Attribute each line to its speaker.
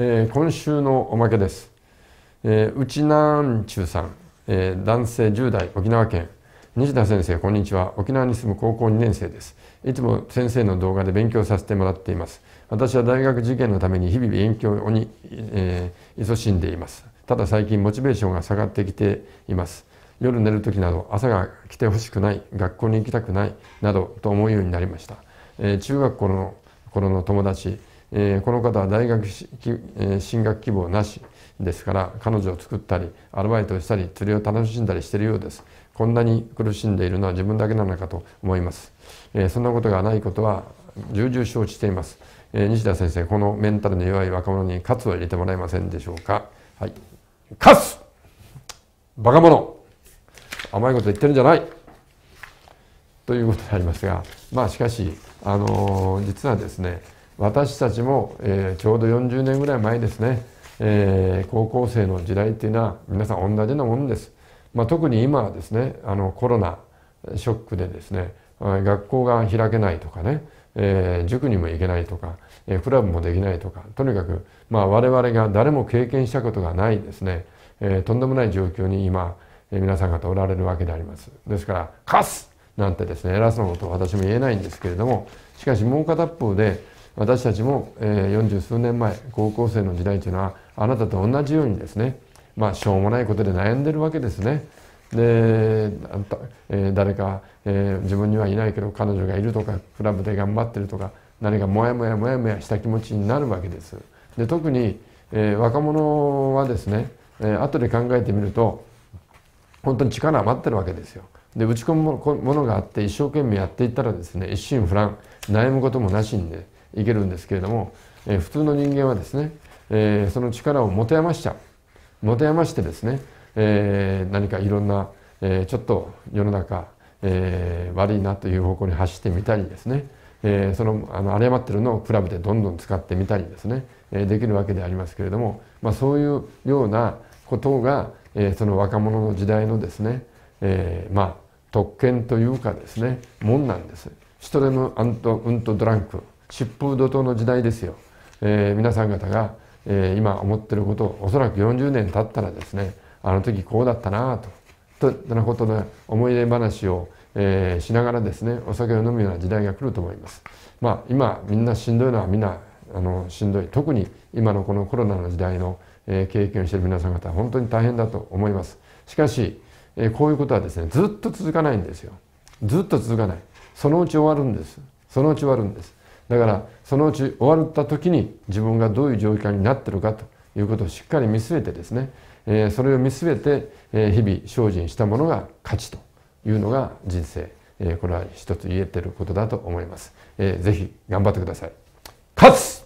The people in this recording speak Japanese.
Speaker 1: えー、今週のおまけです、えー、内南中さん、えー、男性10代沖縄県西田先生こんにちは沖縄に住む高校2年生ですいつも先生の動画で勉強させてもらっています私は大学受験のために日々勉強に、えー、勤しんでいますただ最近モチベーションが下がってきています夜寝る時など朝が来てほしくない学校に行きたくないなどと思うようになりました、えー、中学校の頃の友達えー、この方は大学進学希望なしですから彼女を作ったりアルバイトをしたり釣りを楽しんだりしているようですこんなに苦しんでいるのは自分だけなのかと思います、えー、そんなことがないことは重々承知しています、えー、西田先生このメンタルの弱い若者にカツを入れてもらえませんでしょうかはいカツバカ者甘いこと言ってるんじゃないということでありますがまあしかしあのー、実はですね私たちも、えー、ちょうど40年ぐらい前ですね、えー、高校生の時代っていうのは皆さん同じなものです、まあ、特に今はですねあのコロナショックでですね学校が開けないとかね、えー、塾にも行けないとか、えー、クラブもできないとかとにかく、まあ、我々が誰も経験したことがないですね、えー、とんでもない状況に今、えー、皆さん方おられるわけでありますですから「貸す!」なんてですね偉そうなことを私も言えないんですけれどもしかしもう片方で私たちも、えー、40数年前高校生の時代というのはあなたと同じようにですねまあしょうもないことで悩んでるわけですね。であんた、えー、誰か、えー、自分にはいないけど彼女がいるとかクラブで頑張ってるとか何かモヤモヤモヤモヤした気持ちになるわけです。で特に、えー、若者はですね、えー、後で考えてみると本当に力余ってるわけですよ。で打ち込むものがあって一生懸命やっていったらですね一心不乱悩むこともなしにねいけるんですけれども、えー、普通の人間はですね、えー、その力を持て余しちゃう持て余してですね、えー、何かいろんな、えー、ちょっと世の中、えー、悪いなという方向に走ってみたりですね、えー、そのあの誤ってるのをクラブでどんどん使ってみたりですね、えー、できるわけでありますけれども、まあ、そういうようなことが、えー、その若者の時代のですね、えー、まあ特権というかですねもんなんです。シトレム・アント・ウント・ドランク疾風怒涛の時代ですよ、えー、皆さん方が、えー、今思ってることをおそらく40年経ったらですねあの時こうだったなととなことで思い出話を、えー、しながらですねお酒を飲むような時代が来ると思います。まあ、今みんなしんどいのはみんなあのしんどい特に今のこのコロナの時代の、えー、経験をしている皆さん方は本当に大変だと思います。しかし、えー、こういうことはですねずっと続かないんですよ。ずっと続かない。そのうち終わるんです。そのうち終わるんです。だからそのうち終わった時に自分がどういう状況になってるかということをしっかり見据えてですね、えー、それを見据えて、えー、日々精進したものが価値というのが人生、えー、これは一つ言えてることだと思います、えー、ぜひ頑張ってください勝つ